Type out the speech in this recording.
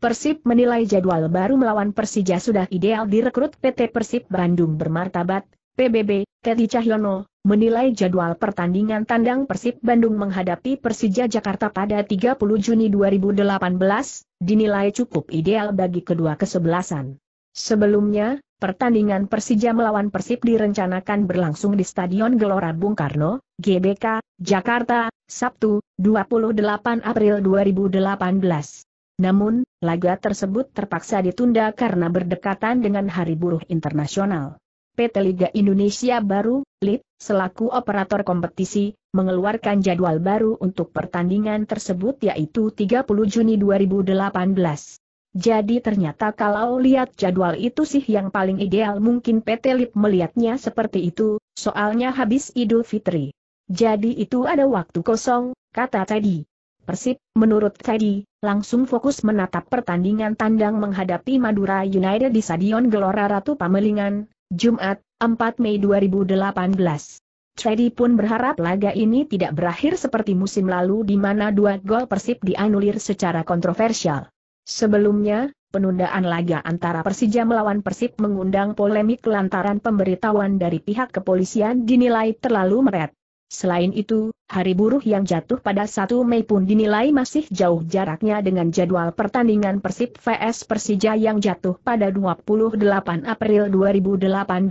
Persib menilai jadwal baru melawan Persija sudah ideal direkrut PT Persib Bandung bermartabat, PBB, Teddy Cahyono, menilai jadwal pertandingan tandang Persib Bandung menghadapi Persija Jakarta pada 30 Juni 2018, dinilai cukup ideal bagi kedua kesebelasan. Sebelumnya, pertandingan Persija melawan Persib direncanakan berlangsung di Stadion Gelora Bung Karno, GBK, Jakarta, Sabtu, 28 April 2018. Namun, laga tersebut terpaksa ditunda karena berdekatan dengan Hari Buruh Internasional. PT Liga Indonesia Baru, (Lip) selaku operator kompetisi, mengeluarkan jadwal baru untuk pertandingan tersebut yaitu 30 Juni 2018. Jadi ternyata kalau lihat jadwal itu sih yang paling ideal mungkin PT Lip melihatnya seperti itu, soalnya habis Idul Fitri. Jadi itu ada waktu kosong, kata Teddy. Persib, menurut Teddy, langsung fokus menatap pertandingan tandang menghadapi Madura United di Stadion Gelora Ratu Pamelingan, Jumat, 4 Mei 2018. Teddy pun berharap laga ini tidak berakhir seperti musim lalu di mana dua gol Persib dianulir secara kontroversial. Sebelumnya, penundaan laga antara Persija melawan Persib mengundang polemik lantaran pemberitahuan dari pihak kepolisian dinilai terlalu meret. Selain itu, hari buruh yang jatuh pada 1 Mei pun dinilai masih jauh jaraknya dengan jadwal pertandingan Persib vs Persija yang jatuh pada 28 April 2018.